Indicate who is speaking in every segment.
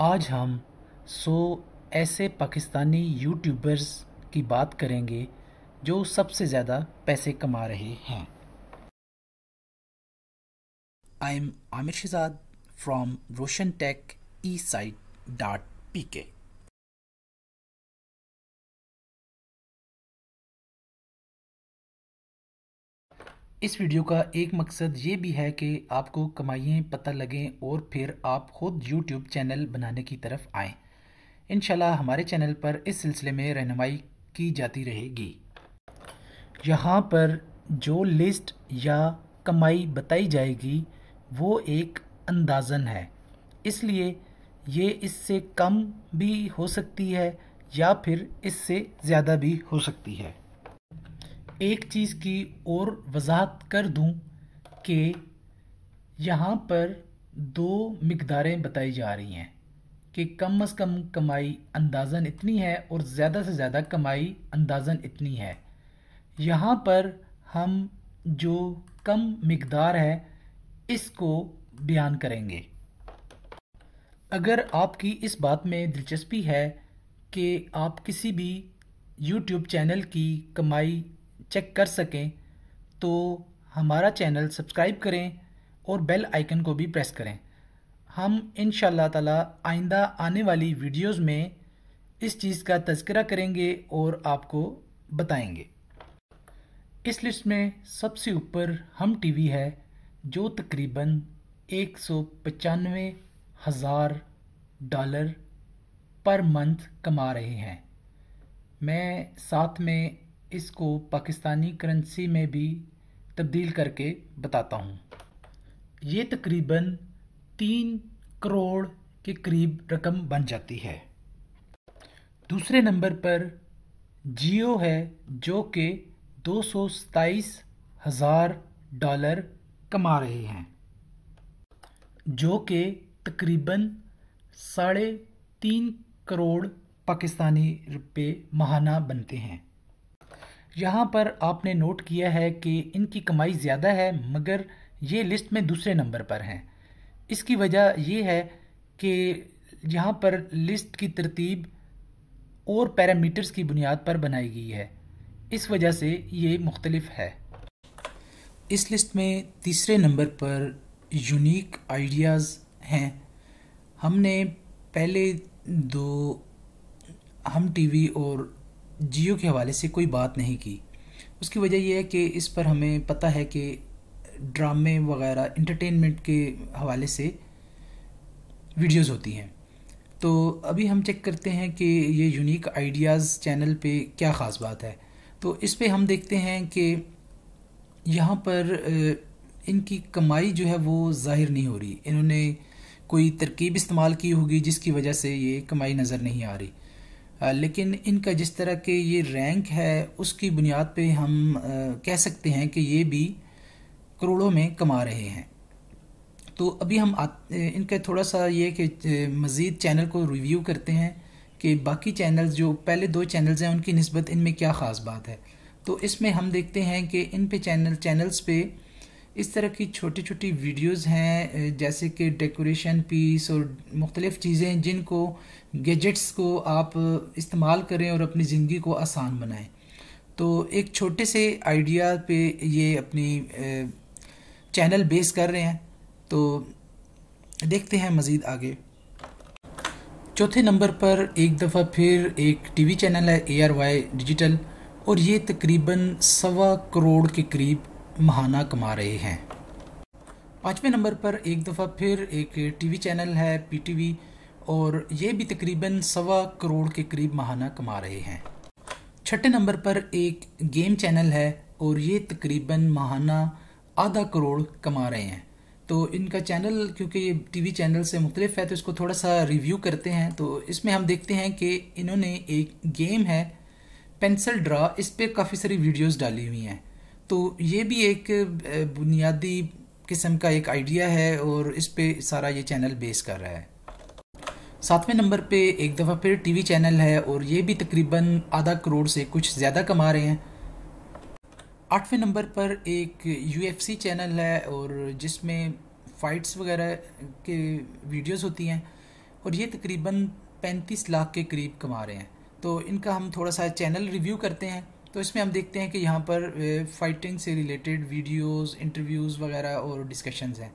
Speaker 1: आज हम सो ऐसे पाकिस्तानी यूट्यूबर्स की बात करेंगे जो सबसे ज़्यादा पैसे कमा रहे हैं I am Aamir Shizad from Roshan tech e site dot P K इस वीडियो का एक मकसद ये भी है कि आपको कमाइएँ पता लगें और फिर आप खुद यूट्यूब चैनल बनाने की तरफ आएँ इन हमारे चैनल पर इस सिलसिले में रहनमाई की जाती रहेगी यहाँ पर जो लिस्ट या कमाई बताई जाएगी वो एक अंदाज़न है इसलिए ये इससे कम भी हो सकती है या फिर इससे ज़्यादा भी हो सकती है एक चीज़ की और वजाहत कर दूं कि यहाँ पर दो मकदारें बताई जा रही हैं कि कम अज़ कम कमाई अंदाजन इतनी है और ज़्यादा से ज़्यादा कमाई अंदाजन इतनी है यहाँ पर हम जो कम मकदार है इसको बयान करेंगे अगर आपकी इस बात में दिलचस्पी है कि आप किसी भी YouTube चैनल की कमाई चेक कर सकें तो हमारा चैनल सब्सक्राइब करें और बेल आइकन को भी प्रेस करें हम इन ताला आइंदा आने वाली वीडियोस में इस चीज़ का तस्करा करेंगे और आपको बताएंगे इस लिस्ट में सबसे ऊपर हम टीवी है जो तकरीबन एक सौ पचानवे हज़ार डॉलर पर मंथ कमा रहे हैं मैं साथ में इसको पाकिस्तानी करेंसी में भी तब्दील करके बताता हूँ ये तकरीबन तीन करोड़ के करीब रकम बन जाती है दूसरे नंबर पर जियो है जो कि दो हज़ार डॉलर कमा रहे हैं जो कि तकरीबन साढ़े तीन करोड़ पाकिस्तानी रुपये महाना बनते हैं यहाँ पर आपने नोट किया है कि इनकी कमाई ज़्यादा है मगर ये लिस्ट में दूसरे नंबर पर हैं इसकी वजह ये है कि यहाँ पर लिस्ट की तरतीब और पैरामीटर्स की बुनियाद पर बनाई गई है इस वजह से ये मुख्तलफ है इस लिस्ट में तीसरे नंबर पर यूनिक आइडियाज़ हैं हमने पहले दो हम टीवी और जियो के हवाले से कोई बात नहीं की उसकी वजह यह है कि इस पर हमें पता है कि ड्रामे वगैरह इंटरटेनमेंट के हवाले से वीडियोस होती हैं तो अभी हम चेक करते हैं कि ये यूनिक आइडियाज़ चैनल पे क्या ख़ास बात है तो इस पे हम देखते हैं कि यहाँ पर इनकी कमाई जो है वो ज़ाहिर नहीं हो रही इन्होंने कोई तरकीब इस्तेमाल की होगी जिसकी वजह से ये कमाई नज़र नहीं आ रही लेकिन इनका जिस तरह के ये रैंक है उसकी बुनियाद पे हम कह सकते हैं कि ये भी करोड़ों में कमा रहे हैं तो अभी हम इनका थोड़ा सा ये कि मज़ीद चैनल को रिव्यू करते हैं कि बाकी चैनल्स जो पहले दो चैनल्स हैं उनकी नस्बत इनमें क्या ख़ास बात है तो इसमें हम देखते हैं कि इन पे चैनल चैनल्स पे इस तरह की छोटी छोटी वीडियोस हैं जैसे कि डेकोरेशन पीस और मुख्तलिफ़ चीज़ें जिनको गैजेट्स को आप इस्तेमाल करें और अपनी ज़िंदगी को आसान बनाएं तो एक छोटे से आइडिया पे ये अपनी चैनल बेस कर रहे हैं तो देखते हैं मज़ीद आगे चौथे नंबर पर एक दफ़ा फिर एक टीवी चैनल है ए आर वाई डिजिटल और ये तकरीबन सवा करोड़ के करीब महाना कमा रहे हैं पाँचवें नंबर पर एक दफ़ा फिर एक टीवी चैनल है पीटीवी और ये भी तकरीबन सवा करोड़ के करीब महाना कमा रहे हैं छठे नंबर पर एक गेम चैनल है और ये तकरीबन महाना आधा करोड़ कमा रहे हैं तो इनका चैनल क्योंकि ये टीवी चैनल से मुख्तलिफ है तो इसको थोड़ा सा रिव्यू करते हैं तो इसमें हम देखते हैं कि इन्होंने एक गेम है पेंसिल ड्रा इस पर काफ़ी सारी वीडियोज़ डाली हुई हैं तो ये भी एक बुनियादी किस्म का एक आइडिया है और इस पे सारा ये चैनल बेस कर रहा है सातवें नंबर पे एक दफ़ा फिर टीवी चैनल है और ये भी तकरीबन आधा करोड़ से कुछ ज़्यादा कमा रहे हैं आठवें नंबर पर एक यूएफसी चैनल है और जिसमें फाइट्स वगैरह के वीडियोस होती हैं और ये तकरीबन पैंतीस लाख के करीब कमा रहे हैं तो इनका हम थोड़ा सा चैनल रिव्यू करते हैं तो इसमें हम देखते हैं कि यहाँ पर फाइटिंग से रिलेटेड वीडियोस इंटरव्यूज़ वगैरह और डिस्कशंस हैं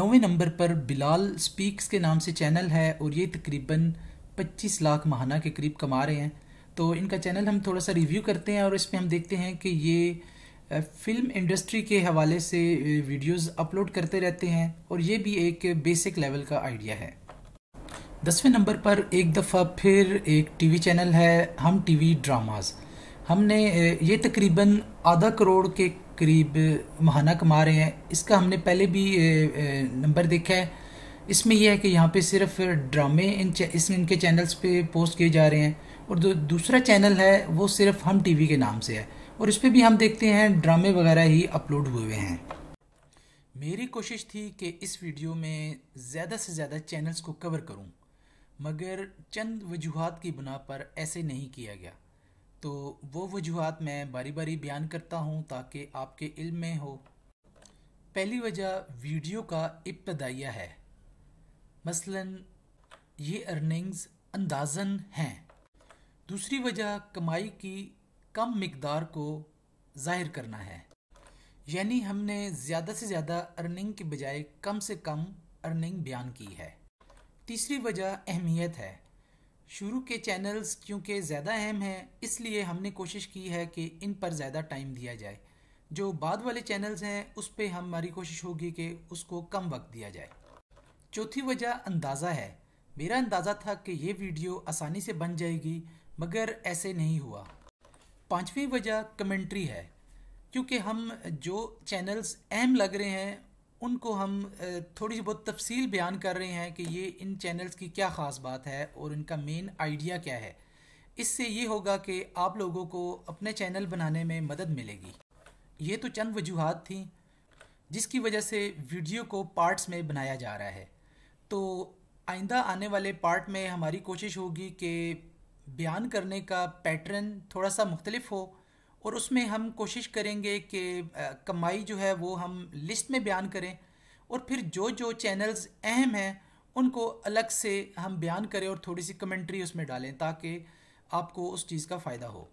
Speaker 1: नौवें नंबर पर बिलाल स्पीक्स के नाम से चैनल है और ये तकरीबन 25 लाख माहाना के करीब कमा रहे हैं तो इनका चैनल हम थोड़ा सा रिव्यू करते हैं और इसमें हम देखते हैं कि ये फिल्म इंडस्ट्री के हवाले से वीडियोस अपलोड करते रहते हैं और ये भी एक बेसिक लेवल का आइडिया है दसवें नंबर पर एक दफ़ा फिर एक टीवी चैनल है हम टीवी ड्रामाज़ हमने ये तकरीबन आधा करोड़ के करीब महाना कमा रहे हैं इसका हमने पहले भी नंबर देखा है इसमें यह है कि यहाँ पे सिर्फ ड्रामे इन इस इनके चैनल्स पे पोस्ट किए जा रहे हैं और जो दूसरा चैनल है वो सिर्फ हम टीवी के नाम से है और इस पर भी हम देखते हैं ड्रामे वगैरह ही अपलोड हुए हैं मेरी कोशिश थी कि इस वीडियो में ज़्यादा से ज़्यादा चैनल्स को कवर करूँ मगर चंद वजूहत की बुना पर ऐसे नहीं किया गया तो वो वजूहत मैं बारी बारी बयान करता हूँ ताकि आपके इल्म में हो पहली वजह वीडियो का इब्तदाइया है मसलन ये अर्निंग्स अंदाजन हैं दूसरी वजह कमाई की कम मकदार को जाहिर करना है यानी हमने ज़्यादा से ज़्यादा अर्निंग के बजाय कम से कम अर्निंग बयान की है तीसरी वजह अहमियत है शुरू के चैनल्स क्योंकि ज़्यादा अहम हैं इसलिए हमने कोशिश की है कि इन पर ज़्यादा टाइम दिया जाए जो बाद वाले चैनल्स हैं उस पर हमारी कोशिश होगी कि उसको कम वक्त दिया जाए चौथी वजह अंदाज़ा है मेरा अंदाज़ा था कि ये वीडियो आसानी से बन जाएगी मगर ऐसे नहीं हुआ पाँचवीं वजह कमेंट्री है क्योंकि हम जो चैनल्स अहम लग रहे हैं उनको हम थोड़ी बहुत तफसील बयान कर रहे हैं कि ये इन चैनल्स की क्या ख़ास बात है और इनका मेन आइडिया क्या है इससे ये होगा कि आप लोगों को अपने चैनल बनाने में मदद मिलेगी ये तो चंद वजूहत थी जिसकी वजह से वीडियो को पार्ट्स में बनाया जा रहा है तो आइंदा आने वाले पार्ट में हमारी कोशिश होगी कि बयान करने का पैटर्न थोड़ा सा मुख्तलफ हो और उसमें हम कोशिश करेंगे कि कमाई जो है वो हम लिस्ट में बयान करें और फिर जो जो चैनल्स अहम हैं उनको अलग से हम बयान करें और थोड़ी सी कमेंट्री उसमें डालें ताकि आपको उस चीज़ का फ़ायदा हो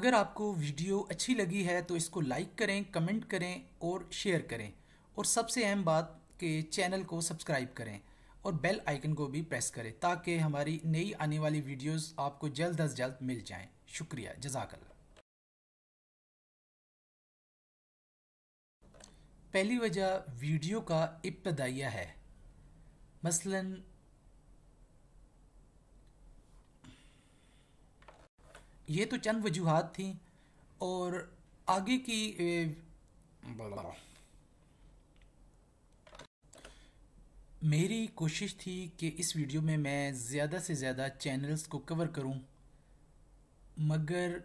Speaker 1: अगर आपको वीडियो अच्छी लगी है तो इसको लाइक करें कमेंट करें और शेयर करें और सबसे अहम बात कि चैनल को सब्सक्राइब करें और बेल आइकन को भी प्रेस करें ताकि हमारी नई आने वाली वीडियोस आपको जल्द अज जल्द मिल जाएं शुक्रिया जजाकल्ला पहली वजह वीडियो का इब्तदाइया है मसलन ये तो चंद वजूहत थी और आगे की मेरी कोशिश थी कि इस वीडियो में मैं ज़्यादा से ज़्यादा चैनल्स को कवर करूं मगर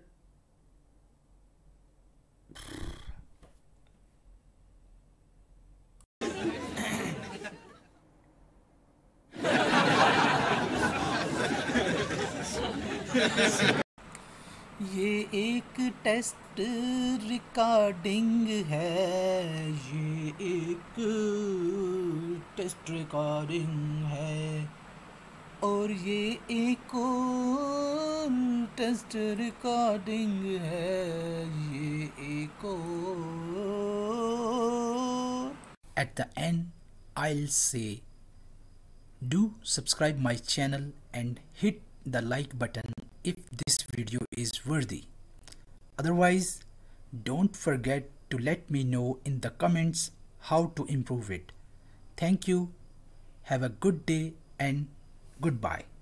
Speaker 1: ये एक टेस्ट रिकॉर्डिंग है ये एक टेस्ट रिकॉर्डिंग है और ये एक टेस्ट रिकॉर्डिंग है ये एक at the end I say do subscribe my channel and hit the like button if this video is worthy. Otherwise, don't forget to let me know in the comments how to improve it. Thank you. Have a good day and goodbye.